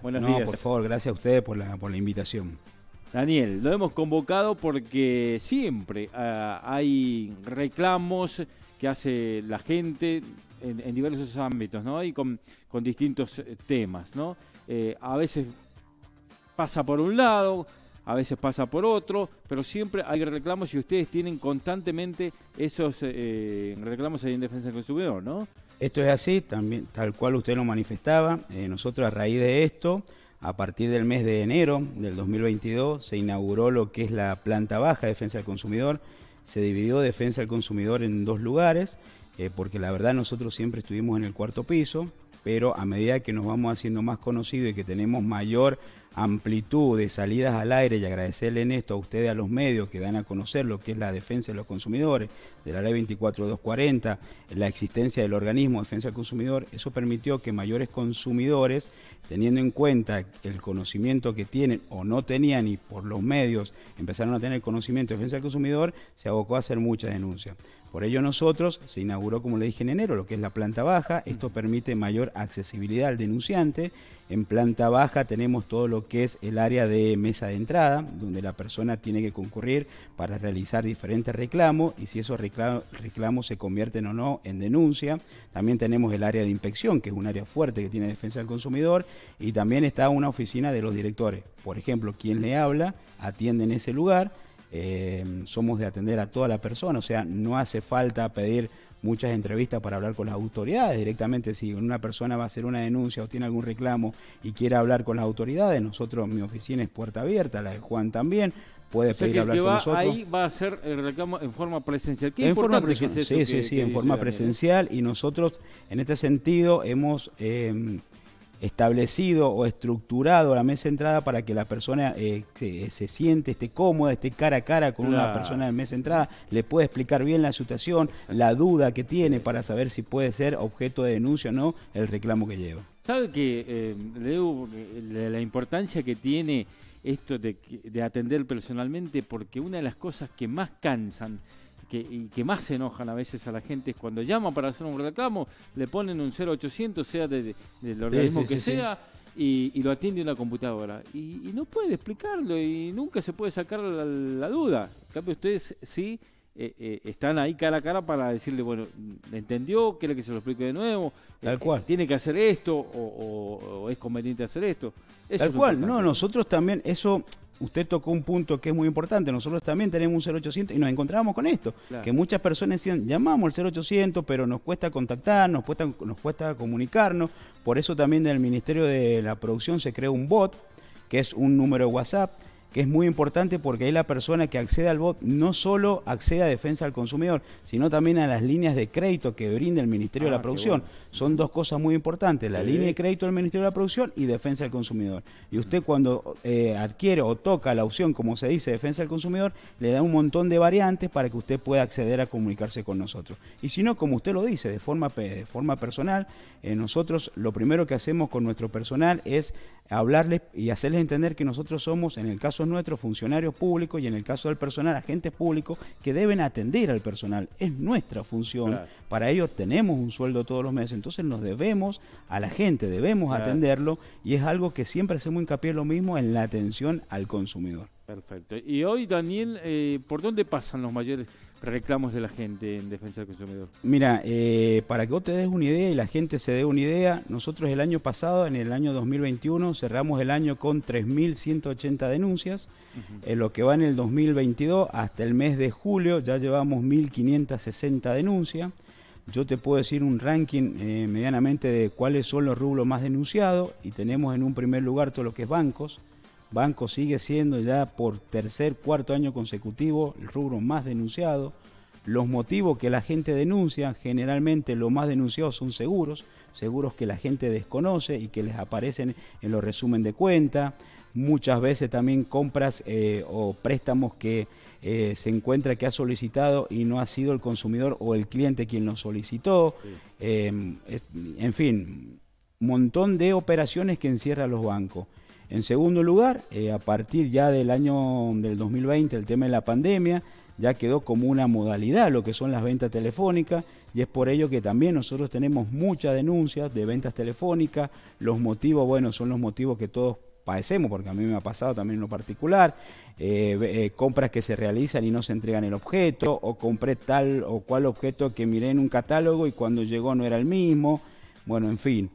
Buenas por favor, gracias a ustedes por la, invitación. Daniel, lo hemos convocado porque siempre ah, hay reclamos que hace la gente en, diversos ámbitos, ¿no? Y con, distintos eh, temas, ¿no? Eh, a veces pasa por un lado, a veces pasa por otro, pero siempre hay reclamos y ustedes tienen constantemente esos eh, reclamos ahí en defensa del consumidor, ¿no? Esto es así, también tal cual usted lo manifestaba. Eh, nosotros a raíz de esto, a partir del mes de enero del 2022, se inauguró lo que es la planta baja de defensa del consumidor. Se dividió defensa del consumidor en dos lugares, eh, porque la verdad nosotros siempre estuvimos en el cuarto piso, pero a medida que nos vamos haciendo más conocidos y que tenemos mayor amplitud de salidas al aire y agradecerle en esto a ustedes, a los medios que dan a conocer lo que es la defensa de los consumidores, de la ley 24240, la existencia del organismo de defensa del consumidor, eso permitió que mayores consumidores, teniendo en cuenta el conocimiento que tienen o no tenían y por los medios empezaron a tener conocimiento de defensa del consumidor, se abocó a hacer muchas denuncias. Por ello nosotros se inauguró, como le dije, en enero, lo que es la planta baja. Esto permite mayor accesibilidad al denunciante. En planta baja tenemos todo lo que es el área de mesa de entrada, donde la persona tiene que concurrir para realizar diferentes reclamos y si esos reclamos se convierten o no en denuncia. También tenemos el área de inspección, que es un área fuerte que tiene defensa del consumidor, y también está una oficina de los directores. Por ejemplo, quien le habla atiende en ese lugar eh, somos de atender a toda la persona, o sea, no hace falta pedir muchas entrevistas para hablar con las autoridades directamente. Si una persona va a hacer una denuncia o tiene algún reclamo y quiere hablar con las autoridades, nosotros, mi oficina es puerta abierta, la de Juan también, puede pedir hablar va, con nosotros. Ahí va a ser el reclamo en forma presencial. en forma presencial, sí, sí, sí, en forma presencial. Y nosotros, en este sentido, hemos eh, establecido o estructurado la mesa entrada para que la persona eh, se, siente, esté cómoda, esté cara a cara con una persona de mesa entrada, le puede explicar bien la situación, la duda que tiene para saber si puede ser objeto de denuncia o no el reclamo que lleva. ¿Sabe que, eh, Leo, la importancia que tiene esto de atender personalmente? Porque una de las cosas que más cansan que, y que más se enojan a veces a la gente es cuando llama para hacer un reclamo, le ponen un 0800, sea de, del organismo que sea, y, lo atiende una computadora. Y, no puede explicarlo y nunca se puede sacar la, duda. En ustedes sí eh, eh, están ahí cara a cara para decirle, bueno, ¿entendió? ¿Quiere que se lo explique de nuevo? Tal eh, cual. ¿Tiene que hacer esto o, es conveniente hacer esto? Tal cual. No, nosotros también, eso usted tocó un punto que es muy importante. Nosotros también tenemos un 0800 y nos encontramos con esto. Que muchas personas decían, llamamos al 0800, pero nos cuesta contactar, nos cuesta, nos cuesta comunicarnos. Por eso también en el Ministerio de la Producción se creó un bot, que es un número de WhatsApp que es muy importante porque ahí la persona que accede al bot no solo accede a defensa al consumidor, sino también a las líneas de crédito que brinda el Ministerio de la ah, Producción. Son dos cosas muy importantes, la línea de crédito del Ministerio de la Producción y defensa al consumidor. Y usted cuando eh, adquiere o toca la opción, como se dice, defensa al consumidor, le da un montón de variantes para que usted pueda acceder a comunicarse con nosotros. Y si no, como usted lo dice, de forma, de forma personal, eh, nosotros lo primero que hacemos con nuestro personal es hablarles y hacerles entender que nosotros somos, en el caso son nuestros funcionarios públicos y en el caso del personal, agentes públicos que deben atender al personal. Es nuestra función. Para ello tenemos un sueldo todos los meses, entonces nos debemos a la gente, debemos atenderlo y es algo que siempre hacemos hincapié lo mismo en la atención al consumidor. Perfecto. Y hoy, Daniel, eh, ¿por dónde pasan los mayores? reclamos de la gente en defensa del consumidor? Mira, eh, para que vos te des una idea y la gente se dé una idea, nosotros el año pasado, en el año 2021, cerramos el año con 3.180 denuncias. En lo que va en el 2022, hasta el mes de julio, ya llevamos 1.560 denuncias. Yo te puedo decir un ranking eh, medianamente de cuáles son los rubros más denunciados y tenemos en un primer lugar todo lo que es bancos, Banco sigue siendo ya por tercer, cuarto año consecutivo el rubro más denunciado. Los motivos que la gente denuncia, generalmente lo más denunciado son seguros, seguros que la gente desconoce y que les aparecen en los resumen de cuenta. Muchas veces también compras eh, o préstamos que eh, se encuentra que ha solicitado y no ha sido el consumidor o el cliente quien lo solicitó. Em, en fin, montón de operaciones que encierran los bancos. En segundo lugar, eh, a partir ya del año del 2020, el tema de la pandemia ya quedó como una modalidad lo que son las ventas telefónicas y es por ello que también nosotros tenemos muchas denuncias de ventas telefónicas. Los motivos, bueno, son los motivos que todos padecemos, porque a mí me ha pasado también lo particular, eh, eh, compras que se realizan y no se entregan el objeto, o compré tal o cual objeto que miré en un catálogo y cuando llegó no era el mismo, bueno, en fin.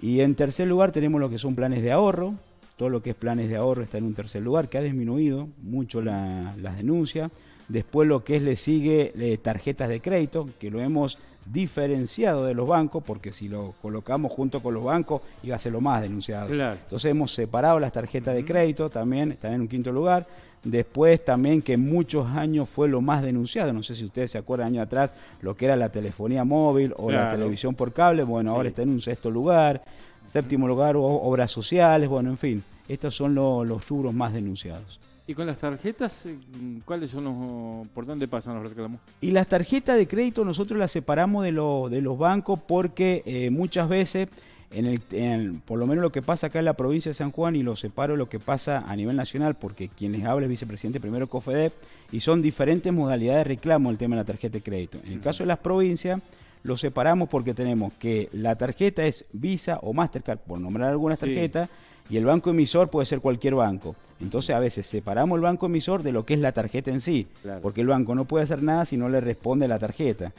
Y en tercer lugar tenemos lo que son planes de ahorro, todo lo que es planes de ahorro está en un tercer lugar, que ha disminuido mucho las denuncias. Después lo que es, le sigue eh, tarjetas de crédito, que lo hemos diferenciado de los bancos, porque si lo colocamos junto con los bancos iba a ser lo más denunciado. Entonces hemos separado las tarjetas de crédito, también están en un quinto lugar. Después también que muchos años fue lo más denunciado, no sé si ustedes se acuerdan años atrás, lo que era la telefonía móvil o la televisión por cable, bueno, ahora está en un sexto lugar séptimo lugar obras sociales, bueno, en fin, estos son los rubros más denunciados. ¿Y con las tarjetas, eh, cuáles son los, por dónde pasan los reclamos? Y las tarjetas de crédito nosotros las separamos de, los bancos porque eh, muchas veces, en el, por lo menos lo que pasa acá en la provincia de San Juan y lo separo de lo que pasa a nivel nacional, porque quien les habla es vicepresidente primero COFEDEP, y son diferentes modalidades de reclamo el tema de la tarjeta de crédito. En el caso de las provincias lo separamos porque tenemos que la tarjeta es Visa o Mastercard, por nombrar algunas tarjetas, y el banco emisor puede ser cualquier banco. Entonces a veces separamos el banco emisor de lo que es la tarjeta en sí, porque el banco no puede hacer nada si no le responde la tarjeta.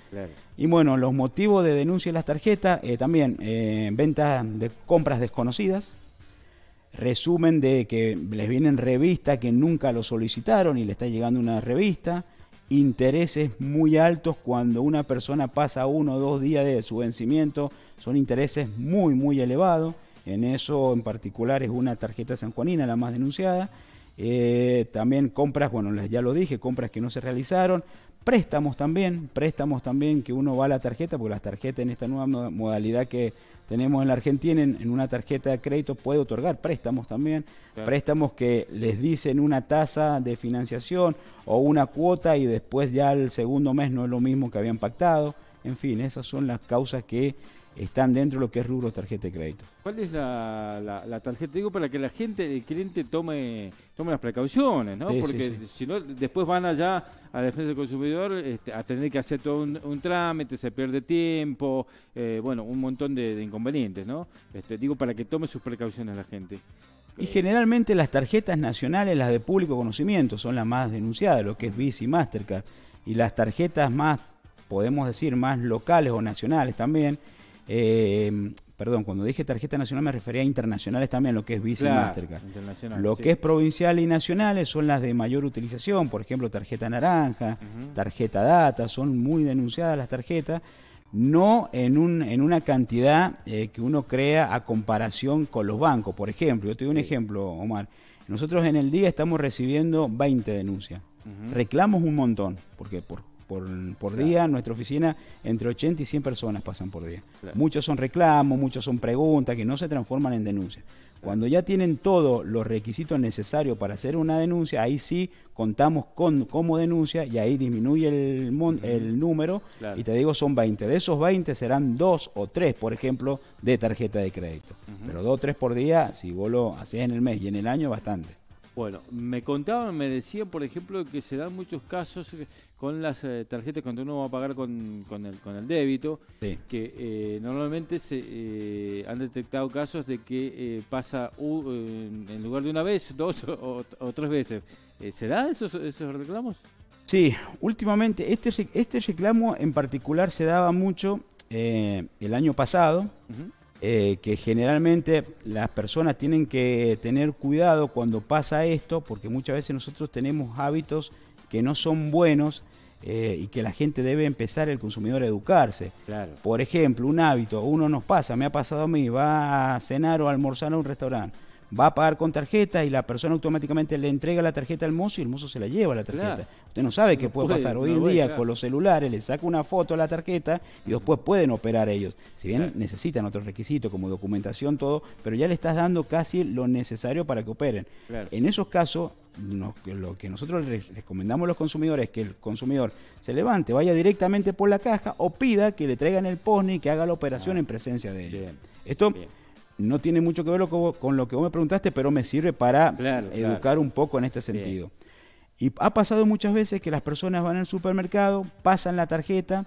Y bueno, los motivos de denuncia de las tarjetas, eh, también eh, ventas de compras desconocidas, resumen de que les vienen revistas que nunca lo solicitaron y le está llegando una revista intereses muy altos cuando una persona pasa uno o dos días de su vencimiento, son intereses muy, muy elevados. En eso en particular es una tarjeta sanjuanina la más denunciada. Eh, también compras, bueno, ya lo dije, compras que no se realizaron. Préstamos también, préstamos también que uno va a la tarjeta, porque las tarjetas en esta nueva modalidad que tenemos en la Argentina en, una tarjeta de crédito puede otorgar préstamos también, préstamos que les dicen una tasa de financiación o una cuota y después ya el segundo mes no es lo mismo que habían pactado. En fin, esas son las causas que están dentro de lo que es rubro tarjeta de crédito. ¿Cuál es la, tarjeta? Digo, para que la gente, el cliente tome, tome las precauciones, ¿no? Porque si no, después van allá a defensa del consumidor este, a tener que hacer todo un, trámite, se pierde tiempo, eh, bueno, un montón de, inconvenientes, ¿no? Este, digo, para que tome sus precauciones la gente. Y generalmente las tarjetas nacionales, las de público conocimiento, son las más denunciadas, lo que es Visa y Mastercard. Y las tarjetas más, podemos decir, más locales o nacionales también, eh, perdón, cuando dije tarjeta nacional me refería a internacionales también, lo que es Visa Mastercard. Lo que es provincial y nacionales son las de mayor utilización, por ejemplo, tarjeta naranja, tarjeta data, son muy denunciadas las tarjetas, no en, un, en una cantidad eh, que uno crea a comparación con los bancos. Por ejemplo, yo te doy un ejemplo, Omar. Nosotros en el día estamos recibiendo 20 denuncias. Reclamos un montón, porque por por, por día. En nuestra oficina, entre 80 y 100 personas pasan por día. Muchos son reclamos, muchos son preguntas que no se transforman en denuncias. Cuando ya tienen todos los requisitos necesarios para hacer una denuncia, ahí sí contamos con como denuncia y ahí disminuye el, el número y te digo son 20. De esos 20 serán 2 o 3, por ejemplo, de tarjeta de crédito. Pero 2 o 3 por día, si vos lo haces en el mes y en el año, bastante. Bueno, me contaban, me decían, por ejemplo, que se dan muchos casos con las eh, tarjetas cuando uno va a pagar con, el, con el débito, que eh, normalmente se eh, han detectado casos de que pasa en lugar de una vez, dos o, tres veces. ¿Se dan esos, esos reclamos? Sí, últimamente este, este reclamo en particular se daba mucho el año pasado. Eh, que generalmente las personas tienen que tener cuidado cuando pasa esto, porque muchas veces nosotros tenemos hábitos que no son buenos eh, y que la gente debe empezar, el consumidor, a educarse. Por ejemplo, un hábito, uno nos pasa, me ha pasado a mí, va a cenar o a almorzar a un restaurante va a pagar con tarjeta y la persona automáticamente le entrega la tarjeta al mozo y el mozo se la lleva la tarjeta. Usted no sabe qué puede, pasar. Hoy en día con los celulares le saca una foto a la tarjeta y después pueden operar ellos. Si bien necesitan otros requisitos como documentación, todo, pero ya le estás dando casi lo necesario para que operen. En esos casos, lo que nosotros les recomendamos a los consumidores es que el consumidor se levante, vaya directamente por la caja o pida que le traigan el POSNI y que haga la operación ah, en presencia de ellos. Esto no tiene mucho que ver con lo que vos me preguntaste, pero me sirve para educar un poco en este sentido. Y ha pasado muchas veces que las personas van al supermercado, pasan la tarjeta,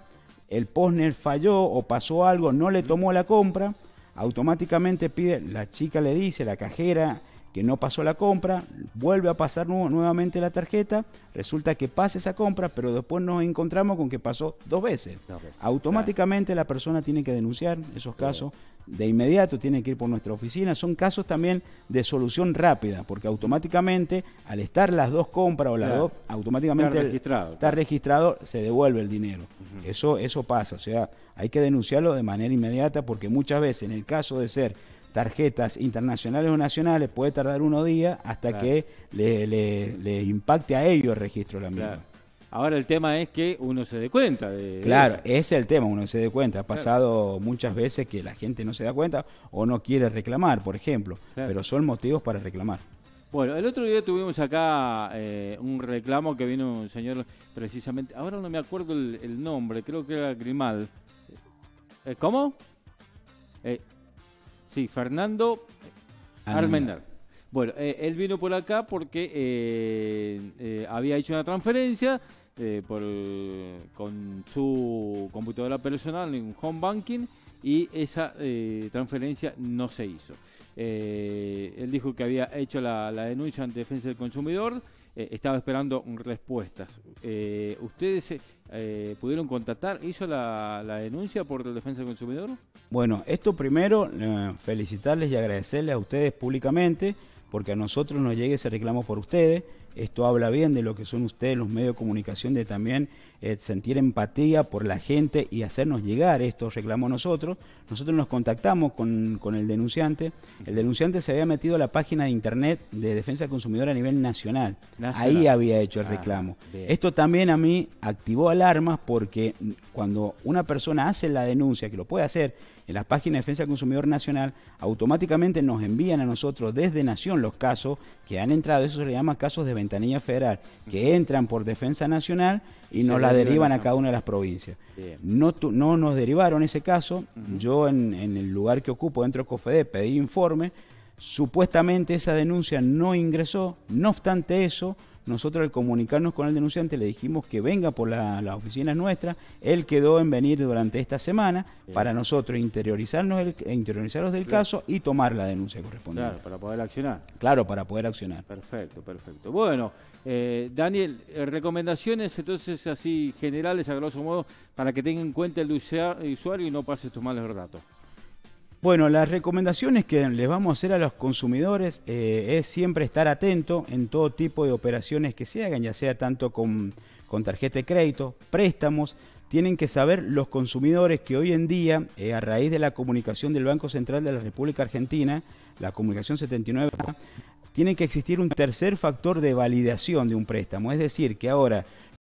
el postner falló o pasó algo, no le tomó la compra, automáticamente pide, la chica le dice, la cajera que no pasó la compra, vuelve a pasar nuevamente la tarjeta, resulta que pasa esa compra, pero después nos encontramos con que pasó dos veces. Automáticamente la persona tiene que denunciar esos casos. De inmediato tiene que ir por nuestra oficina. Son casos también de solución rápida, porque automáticamente, al estar las dos compras o las dos, automáticamente está registrado, se devuelve el dinero. Eso, eso pasa. O sea, hay que denunciarlo de manera inmediata, porque muchas veces, en el caso de ser tarjetas internacionales o nacionales, puede tardar unos días hasta que le, impacte a ellos el registro la misma. Ahora el tema es que uno se dé cuenta. De claro, ese es el tema, uno se dé cuenta. Ha pasado muchas veces que la gente no se da cuenta o no quiere reclamar, por ejemplo, pero son motivos para reclamar. Bueno, el otro día tuvimos acá eh, un reclamo que vino un señor precisamente, ahora no me acuerdo el, nombre, creo que era Grimal. Eh, ¿Cómo? Eh, Sí, Fernando Armendar. Bueno, eh, él vino por acá porque eh, eh, había hecho una transferencia por, con su computadora personal en home banking y esa transferencia no se hizo. él dijo que había hecho la, la denuncia ante defensa del consumidor eh, estaba esperando respuestas. Eh, ¿Ustedes eh, pudieron contactar? ¿Hizo la, denuncia por el defensa del consumidor? Bueno, esto primero, felicitarles y agradecerles a ustedes públicamente, porque a nosotros nos llega ese reclamo por ustedes. Esto habla bien de lo que son ustedes los medios de comunicación, de también eh, sentir empatía por la gente y hacernos llegar estos reclamos nosotros. Nosotros nos contactamos con, el denunciante. El denunciante se había metido a la página de internet de Defensa del Consumidor a nivel nacional. Ahí había hecho el ah, reclamo. Esto también a mí activó alarmas porque cuando una persona hace la denuncia, que lo puede hacer, en las páginas de Defensa del Consumidor Nacional, automáticamente nos envían a nosotros desde Nación los casos que han entrado, eso se le llama casos de ventanilla federal, que entran por Defensa Nacional y nos la derivan a cada una de las provincias. No, no nos derivaron ese caso, yo en, en, el lugar que ocupo dentro de COFEDE pedí informe, supuestamente esa denuncia no ingresó, no obstante eso, nosotros al comunicarnos con el denunciante le dijimos que venga por las oficinas oficina nuestra. Él quedó en venir durante esta semana para nosotros interiorizarnos del caso y tomar la denuncia correspondiente. Claro, para poder accionar. Claro, para poder accionar. Perfecto, perfecto. Bueno, eh, Daniel, eh, recomendaciones entonces así generales, a grosso modo, para que tenga en cuenta el usuario y no pase estos malos datos. Bueno, las recomendaciones que les vamos a hacer a los consumidores eh, es siempre estar atento en todo tipo de operaciones que se hagan, ya sea tanto con, con tarjeta de crédito, préstamos. Tienen que saber los consumidores que hoy en día, eh, a raíz de la comunicación del Banco Central de la República Argentina, la comunicación 79, tiene que existir un tercer factor de validación de un préstamo. Es decir, que ahora